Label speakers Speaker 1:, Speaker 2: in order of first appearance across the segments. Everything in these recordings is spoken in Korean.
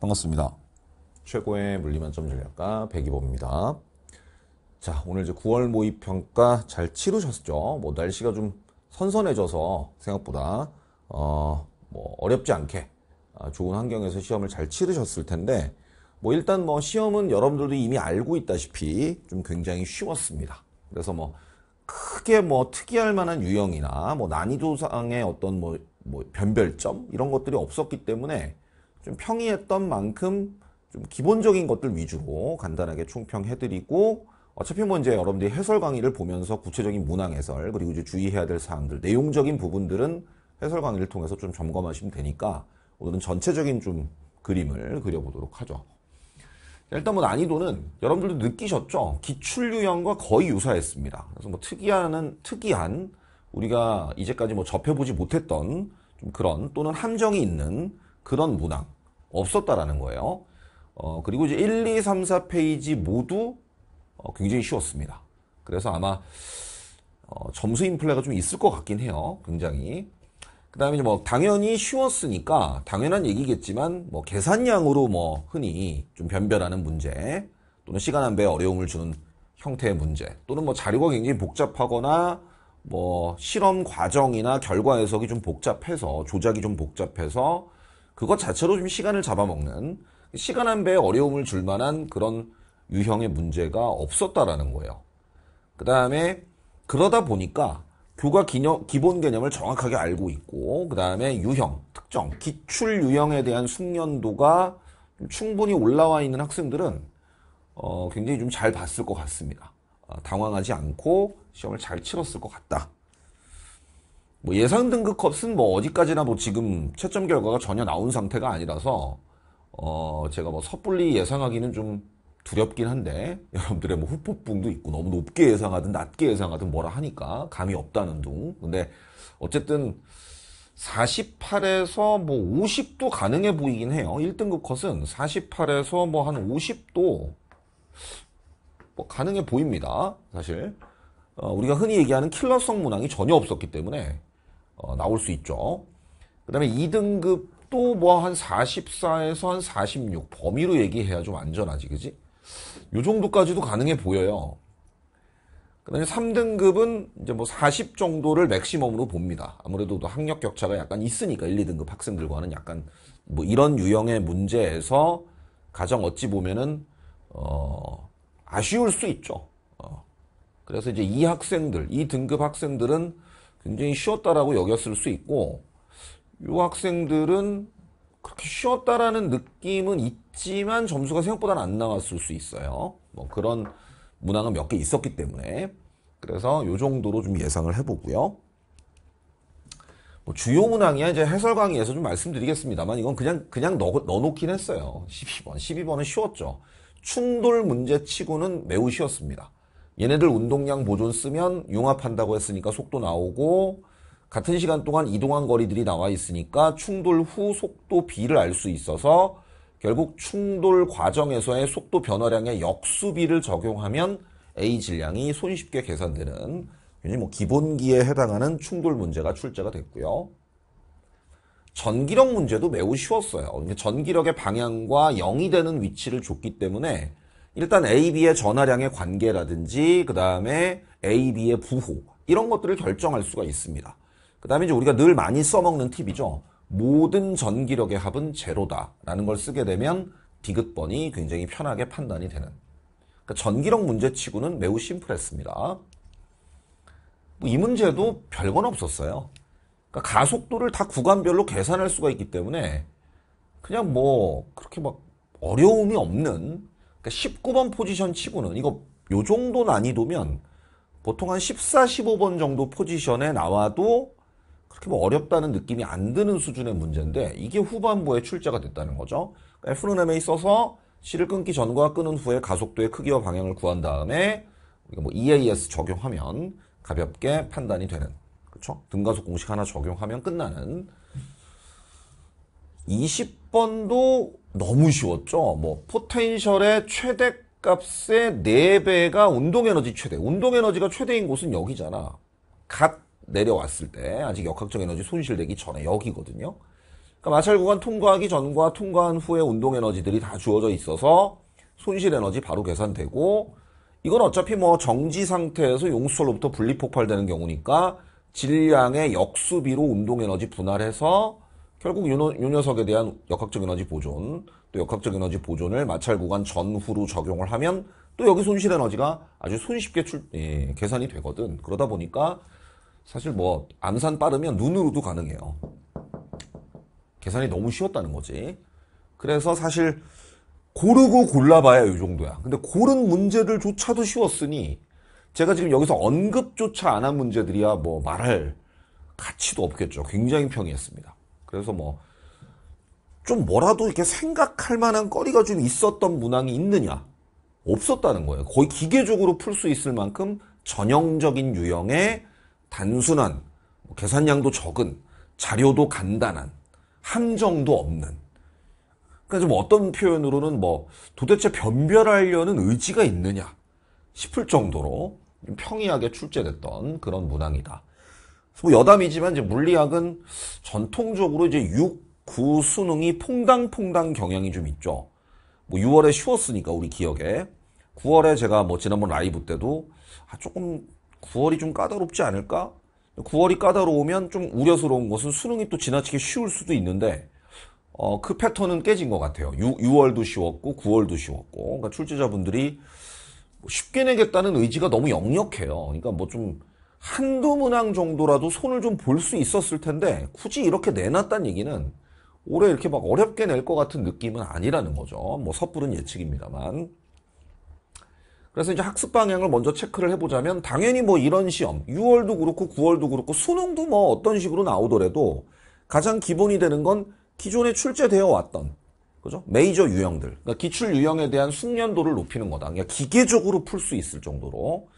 Speaker 1: 반갑습니다. 최고의 물리만점 전략가 백이범입니다. 자, 오늘 이제 9월 모의 평가 잘 치르셨죠? 뭐 날씨가 좀 선선해져서 생각보다 어, 뭐 어렵지 않게 아, 좋은 환경에서 시험을 잘 치르셨을 텐데 뭐 일단 뭐 시험은 여러분들도 이미 알고 있다시피 좀 굉장히 쉬웠습니다. 그래서 뭐 크게 뭐 특이할 만한 유형이나 뭐 난이도상의 어떤 뭐, 뭐 변별점 이런 것들이 없었기 때문에 좀 평이했던 만큼 좀 기본적인 것들 위주로 간단하게 총평해드리고 어차피 뭐 이제 여러분들이 해설 강의를 보면서 구체적인 문항 해설 그리고 이제 주의해야 될 사항들 내용적인 부분들은 해설 강의를 통해서 좀 점검하시면 되니까 오늘은 전체적인 좀 그림을 그려보도록 하죠. 일단 뭐 난이도는 여러분들도 느끼셨죠? 기출 유형과 거의 유사했습니다. 그래서 뭐 특이한 특이한 우리가 이제까지 뭐 접해보지 못했던 좀 그런 또는 함정이 있는 그런 문항 없었다라는 거예요. 어, 그리고 이제 1, 2, 3, 4페이지 모두 어, 굉장히 쉬웠습니다. 그래서 아마 어, 점수 인플레가 좀 있을 것 같긴 해요. 굉장히. 그 다음에 뭐 당연히 쉬웠으니까 당연한 얘기겠지만 뭐 계산량으로 뭐 흔히 좀 변별하는 문제 또는 시간 안배에 어려움을 주는 형태의 문제 또는 뭐 자료가 굉장히 복잡하거나 뭐 실험 과정이나 결과 해석이 좀 복잡해서 조작이 좀 복잡해서 그것 자체로 좀 시간을 잡아먹는 시간 한배에 어려움을 줄 만한 그런 유형의 문제가 없었다라는 거예요. 그 다음에 그러다 보니까 교과 기념, 기본 개념을 정확하게 알고 있고 그 다음에 유형, 특정, 기출 유형에 대한 숙련도가 충분히 올라와 있는 학생들은 어, 굉장히 좀 잘 봤을 것 같습니다. 어, 당황하지 않고 시험을 잘 치렀을 것 같다. 뭐 예상 등급 컷은뭐 어디까지나 뭐 지금 채점 결과가 전혀 나온 상태가 아니라서 어 제가 뭐 섣불리 예상하기는 좀 두렵긴 한데 여러분들의 뭐 후폭풍도 있고 너무 높게 예상하든 낮게 예상하든 뭐라 하니까 감이 없다는 둥 근데 어쨌든 48에서 뭐 50도 가능해 보이긴 해요 1등급 컷은 48에서 뭐 한 50도 뭐 가능해 보입니다 사실 어, 우리가 흔히 얘기하는 킬러성 문항이 전혀 없었기 때문에 어, 나올 수 있죠. 그 다음에 2등급또 뭐 한 44에서 한 46 범위로 얘기해야 좀 안전하지, 그지? 요 정도까지도 가능해 보여요. 그 다음에 3등급은 이제 뭐 40 정도를 맥시멈으로 봅니다. 아무래도 학력 격차가 약간 있으니까 1, 2등급 학생들과는 약간 뭐 이런 유형의 문제에서 가장 어찌 보면은, 어, 아쉬울 수 있죠. 어. 그래서 이제 이 학생들, 이 등급 학생들은 굉장히 쉬웠다라고 여겼을 수 있고 이 학생들은 그렇게 쉬웠다라는 느낌은 있지만 점수가 생각보다는 안 나왔을 수 있어요. 뭐 그런 문항은 몇 개 있었기 때문에 그래서 이 정도로 좀 예상을 해보고요. 뭐 주요 문항이야 이제 해설 강의에서 좀 말씀드리겠습니다만 이건 그냥 그냥 넣, 넣어놓긴 했어요. 12번, 12번은 쉬웠죠. 충돌 문제치고는 매우 쉬웠습니다. 얘네들 운동량 보존 쓰면 융합한다고 했으니까 속도 나오고 같은 시간 동안 이동한 거리들이 나와 있으니까 충돌 후 속도 B를 알 수 있어서 결국 충돌 과정에서의 속도 변화량의 역수비를 적용하면 A 질량이 손쉽게 계산되는 굉장히 뭐 기본기에 해당하는 충돌 문제가 출제가 됐고요. 전기력 문제도 매우 쉬웠어요. 전기력의 방향과 0이 되는 위치를 줬기 때문에 일단 AB의 전화량의 관계라든지 그 다음에 AB의 부호 이런 것들을 결정할 수가 있습니다. 그 다음에 이제 우리가 늘 많이 써먹는 팁이죠. 모든 전기력의 합은 제로다라는 걸 쓰게 되면 디귿번이 굉장히 편하게 판단이 되는. 그러니까 전기력 문제치고는 매우 심플했습니다. 뭐이 문제도 별건 없었어요. 그러니까 가속도를 다 구간별로 계산할 수가 있기 때문에 그냥 뭐 그렇게 막 어려움이 없는 그러니까 19번 포지션 치고는 이거 요 정도 난이도면 보통 한 14, 15번 정도 포지션에 나와도 그렇게 뭐 어렵다는 느낌이 안 드는 수준의 문제인데 이게 후반부에 출제가 됐다는 거죠. 그러니까 F는 M에 있어서 C를 끊기 전과 끊은 후에 가속도의 크기와 방향을 구한 다음에 우리가 뭐 EAS 적용하면 가볍게 판단이 되는 그렇죠? 등가속 공식 하나 적용하면 끝나는 20 사건도 너무 쉬웠죠. 뭐 포텐셜의 최대 값의 4배가 운동에너지 최대. 운동에너지가 최대인 곳은 여기잖아. 갓 내려왔을 때 아직 역학적 에너지 손실되기 전에 여기거든요. 그러니까 마찰 구간 통과하기 전과 통과한 후에 운동 에너지들이 다 주어져 있어서 손실 에너지 바로 계산되고 이건 어차피 뭐 정지 상태에서 용수로부터 분리 폭발되는 경우니까 질량의 역수비로 운동 에너지 분할해서 결국 요, 요 녀석에 대한 역학적 에너지 보존, 또 역학적 에너지 보존을 마찰 구간 전후로 적용을 하면 또 여기 손실 에너지가 아주 손쉽게 출, 예, 계산이 되거든. 그러다 보니까 사실 뭐 암산 빠르면 눈으로도 가능해요. 계산이 너무 쉬웠다는 거지. 그래서 사실 고르고 골라봐야 이 정도야. 근데 고른 문제를조차도 쉬웠으니 제가 지금 여기서 언급조차 안 한 문제들이야 뭐 말할 가치도 없겠죠. 굉장히 평이했습니다. 그래서 뭐, 좀 뭐라도 이렇게 생각할 만한 거리가 좀 있었던 문항이 있느냐? 없었다는 거예요. 거의 기계적으로 풀 수 있을 만큼 전형적인 유형의 단순한, 뭐 계산량도 적은, 자료도 간단한, 함정도 없는. 그러니까 좀 어떤 표현으로는 뭐 도대체 변별하려는 의지가 있느냐 싶을 정도로 평이하게 출제됐던 그런 문항이다. 뭐 여담이지만 이제 물리학은 전통적으로 이제 6, 9 수능이 퐁당퐁당 경향이 좀 있죠. 뭐 6월에 쉬웠으니까 우리 기억에 9월에 제가 뭐 지난번 라이브 때도 아 조금 9월이 좀 까다롭지 않을까? 9월이 까다로우면 좀 우려스러운 것은 수능이 또 지나치게 쉬울 수도 있는데 어, 그 패턴은 깨진 것 같아요. 6, 6월도 쉬웠고 9월도 쉬웠고 그러니까 출제자분들이 뭐 쉽게 내겠다는 의지가 너무 역력해요. 그러니까 뭐좀 한두 문항 정도라도 손을 좀 볼 수 있었을 텐데 굳이 이렇게 내놨다는 얘기는 올해 이렇게 막 어렵게 낼 것 같은 느낌은 아니라는 거죠. 뭐 섣부른 예측입니다만. 그래서 이제 학습 방향을 먼저 체크를 해보자면 당연히 뭐 이런 시험 6월도 그렇고 9월도 그렇고 수능도 뭐 어떤 식으로 나오더라도 가장 기본이 되는 건 기존에 출제되어 왔던 그죠 메이저 유형들 그러니까 기출 유형에 대한 숙련도를 높이는 거다. 그냥 그러니까 기계적으로 풀 수 있을 정도로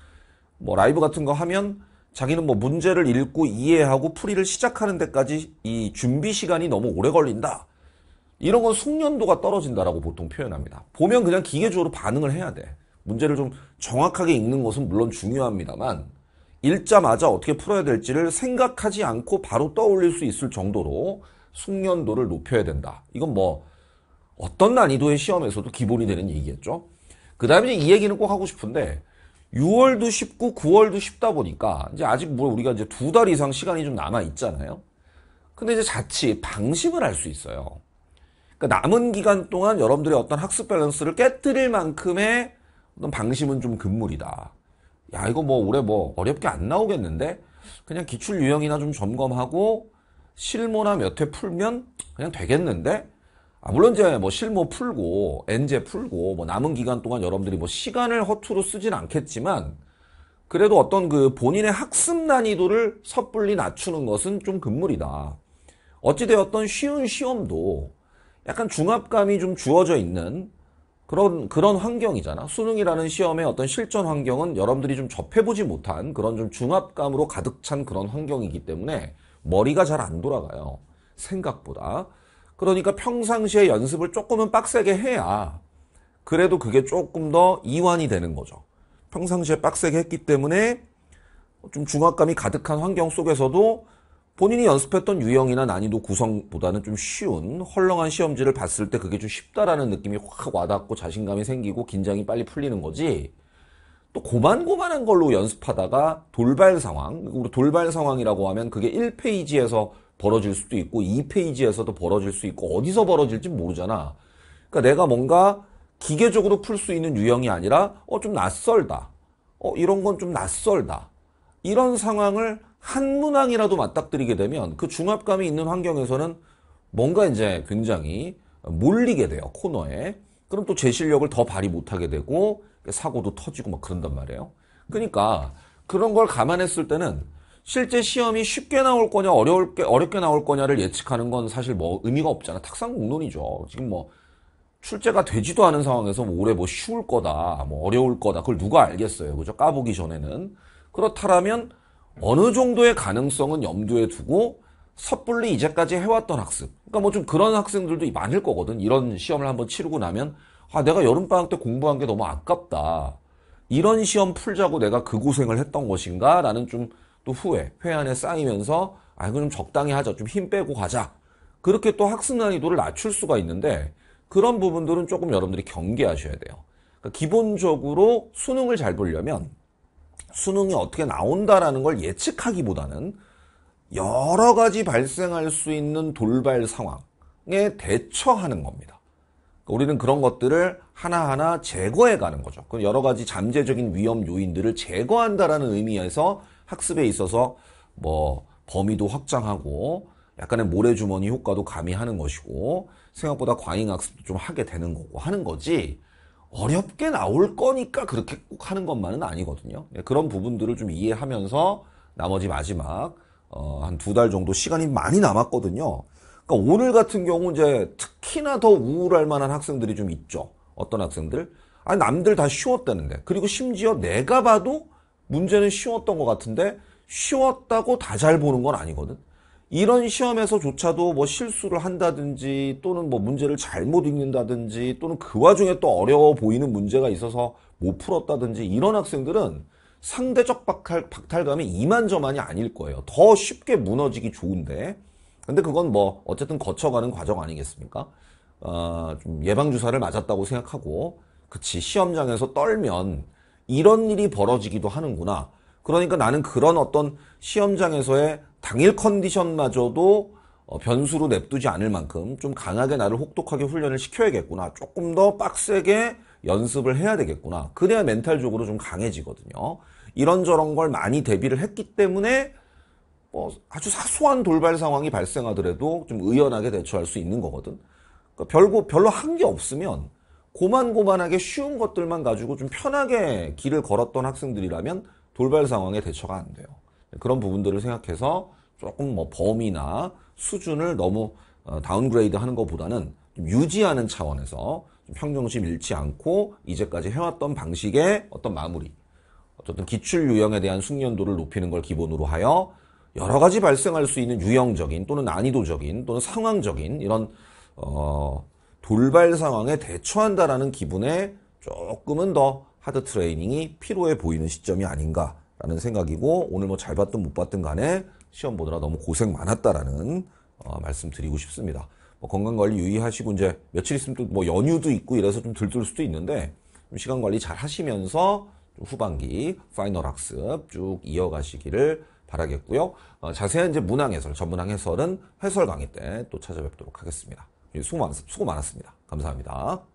Speaker 1: 뭐 라이브 같은 거 하면 자기는 뭐 문제를 읽고 이해하고 풀이를 시작하는 데까지 이 준비 시간이 너무 오래 걸린다. 이런 건 숙련도가 떨어진다라고 보통 표현합니다. 보면 그냥 기계적으로 반응을 해야 돼. 문제를 좀 정확하게 읽는 것은 물론 중요합니다만 읽자마자 어떻게 풀어야 될지를 생각하지 않고 바로 떠올릴 수 있을 정도로 숙련도를 높여야 된다. 이건 뭐 어떤 난이도의 시험에서도 기본이 되는 얘기겠죠. 그 다음에 이 얘기는 꼭 하고 싶은데 6월도 쉽고 9월도 쉽다 보니까 이제 아직 뭐 우리가 이제 두 달 이상 시간이 좀 남아 있잖아요. 근데 이제 자칫 방심을 할 수 있어요. 그러니까 남은 기간 동안 여러분들의 어떤 학습 밸런스를 깨뜨릴 만큼의 어떤 방심은 좀 금물이다. 야 이거 뭐 올해 뭐 어렵게 안 나오겠는데 그냥 기출 유형이나 좀 점검하고 실무나 몇 회 풀면 그냥 되겠는데 아, 물론 이제 뭐 실무 뭐 풀고 엔제 풀고 뭐 남은 기간 동안 여러분들이 뭐 시간을 허투루 쓰진 않겠지만 그래도 어떤 그 본인의 학습 난이도를 섣불리 낮추는 것은 좀 금물이다. 어찌되었던 쉬운 시험도 약간 중압감이 좀 주어져 있는 그런 그런 환경이잖아. 수능이라는 시험의 어떤 실전 환경은 여러분들이 좀 접해보지 못한 그런 좀 중압감으로 가득 찬 그런 환경이기 때문에 머리가 잘 안 돌아가요. 생각보다. 그러니까 평상시에 연습을 조금은 빡세게 해야 그래도 그게 조금 더 이완이 되는 거죠. 평상시에 빡세게 했기 때문에 좀 중압감이 가득한 환경 속에서도 본인이 연습했던 유형이나 난이도 구성보다는 좀 쉬운 헐렁한 시험지를 봤을 때 그게 좀 쉽다라는 느낌이 확 와닿고 자신감이 생기고 긴장이 빨리 풀리는 거지 또 고만고만한 걸로 연습하다가 돌발 상황 우리 돌발 상황이라고 하면 그게 1페이지에서 벌어질 수도 있고 이 페이지에서도 벌어질 수 있고 어디서 벌어질지 모르잖아. 그러니까 내가 뭔가 기계적으로 풀 수 있는 유형이 아니라 어 좀 낯설다. 어 이런 건 좀 낯설다. 이런 상황을 한 문항이라도 맞닥뜨리게 되면 그 중압감이 있는 환경에서는 뭔가 이제 굉장히 몰리게 돼요 코너에. 그럼 또 제 실력을 더 발휘 못하게 되고 사고도 터지고 막 그런단 말이에요. 그러니까 그런 걸 감안했을 때는 실제 시험이 쉽게 나올 거냐 어려울게 어렵게 나올 거냐를 예측하는 건 사실 뭐 의미가 없잖아. 탁상공론이죠. 지금 뭐 출제가 되지도 않은 상황에서 뭐 올해 뭐 쉬울 거다, 뭐 어려울 거다. 그걸 누가 알겠어요. 그죠? 까보기 전에는. 그렇다라면 어느 정도의 가능성은 염두에 두고 섣불리 이제까지 해왔던 학습. 그러니까 뭐 좀 그런 학생들도 많을 거거든. 이런 시험을 한번 치르고 나면 아, 내가 여름방학 때 공부한 게 너무 아깝다. 이런 시험 풀자고 내가 그 고생을 했던 것인가? 라는 좀또 후회, 회 안에 쌓이면서 아 그럼 적당히 하자, 좀 힘 빼고 가자. 그렇게 또 학습 난이도를 낮출 수가 있는데 그런 부분들은 조금 여러분들이 경계하셔야 돼요. 그러니까 기본적으로 수능을 잘 보려면 수능이 어떻게 나온다라는 걸 예측하기보다는 여러 가지 발생할 수 있는 돌발 상황에 대처하는 겁니다. 그러니까 우리는 그런 것들을 하나하나 제거해 가는 거죠. 여러 가지 잠재적인 위험 요인들을 제거한다라는 의미에서 학습에 있어서 뭐 범위도 확장하고 약간의 모래주머니 효과도 가미하는 것이고 생각보다 과잉학습도 좀 하게 되는 거고 하는 거지 어렵게 나올 거니까 그렇게 꼭 하는 것만은 아니거든요. 예, 그런 부분들을 좀 이해하면서 나머지 마지막 어, 한 두 달 정도 시간이 많이 남았거든요. 그러니까 오늘 같은 경우 이제 특히나 더 우울할 만한 학생들이 좀 있죠. 어떤 학생들? 아 남들 다 쉬웠다는데 그리고 심지어 내가 봐도 문제는 쉬웠던 것 같은데 쉬웠다고 다 잘 보는 건 아니거든. 이런 시험에서조차도 뭐 실수를 한다든지 또는 뭐 문제를 잘못 읽는다든지 또는 그 와중에 또 어려워 보이는 문제가 있어서 못 풀었다든지 이런 학생들은 상대적 박탈, 박탈감이 이만저만이 아닐 거예요. 더 쉽게 무너지기 좋은데. 근데 그건 뭐 어쨌든 거쳐가는 과정 아니겠습니까? 어, 좀 예방주사를 맞았다고 생각하고 그치 시험장에서 떨면 이런 일이 벌어지기도 하는구나. 그러니까 나는 그런 어떤 시험장에서의 당일 컨디션마저도 어, 변수로 냅두지 않을 만큼 좀 강하게 나를 혹독하게 훈련을 시켜야겠구나. 조금 더 빡세게 연습을 해야 되겠구나. 그래야 멘탈적으로 좀 강해지거든요. 이런저런 걸 많이 대비를 했기 때문에 뭐 아주 사소한 돌발 상황이 발생하더라도 좀 의연하게 대처할 수 있는 거거든. 그러니까 별거 별로 한 게 없으면 고만고만하게 쉬운 것들만 가지고 좀 편하게 길을 걸었던 학생들이라면 돌발 상황에 대처가 안 돼요. 네, 그런 부분들을 생각해서 조금 뭐 범위나 수준을 너무 어, 다운그레이드 하는 것보다는 유지하는 차원에서 평정심 잃지 않고 이제까지 해왔던 방식의 어떤 마무리, 어쨌든 기출 유형에 대한 숙련도를 높이는 걸 기본으로 하여 여러 가지 발생할 수 있는 유형적인 또는 난이도적인 또는 상황적인 이런 어, 돌발 상황에 대처한다라는 기분에 조금은 더 하드 트레이닝이 필요해 보이는 시점이 아닌가라는 생각이고 오늘 뭐 잘 봤든 못 봤든 간에 시험 보느라 너무 고생 많았다라는 어, 말씀드리고 싶습니다. 뭐 건강 관리 유의하시고 이제 며칠 있으면 또 뭐 연휴도 있고 이래서 좀 들뜰 수도 있는데 시간 관리 잘 하시면서 후반기 파이널 학습 쭉 이어가시기를 바라겠고요. 어, 자세한 이제 문항 해설, 전문항 해설은 해설 강의 때 또 찾아뵙도록 하겠습니다. 예, 수고, 많, 수고 많았습니다. 감사합니다.